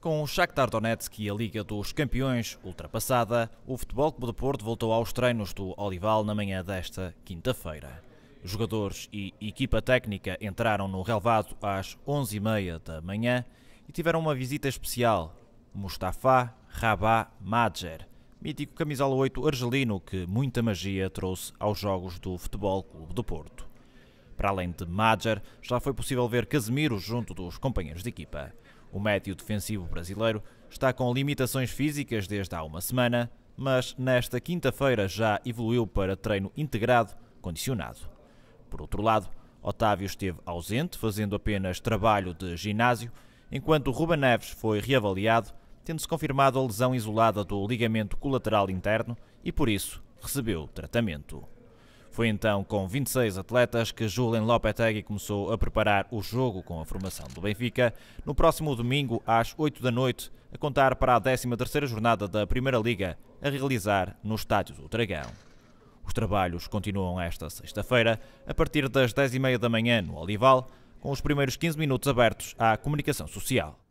Com o Shakhtar Donetsk e a Liga dos Campeões ultrapassada, o Futebol Clube do Porto voltou aos treinos do Olival na manhã desta quinta-feira. Jogadores e equipa técnica entraram no relvado às 11h30 da manhã e tiveram uma visita especial. Mustafa Rabah Madjer, mítico camisola 8 argelino que muita magia trouxe aos jogos do Futebol Clube do Porto. Para além de Madjer, já foi possível ver Casemiro junto dos companheiros de equipa. O médio defensivo brasileiro está com limitações físicas desde há uma semana, mas nesta quinta-feira já evoluiu para treino integrado, condicionado. Por outro lado, Otávio esteve ausente, fazendo apenas trabalho de ginásio, enquanto Ruben Neves foi reavaliado, tendo-se confirmado a lesão isolada do ligamento colateral interno e, por isso, recebeu tratamento. Foi então com 26 atletas que Julen Lopetegui começou a preparar o jogo com a formação do Benfica no próximo domingo às 8 da noite, a contar para a 13ª jornada da Primeira Liga, a realizar no Estádio do Dragão. Os trabalhos continuam esta sexta-feira, a partir das 10h30 da manhã no Olival, com os primeiros 15 minutos abertos à comunicação social.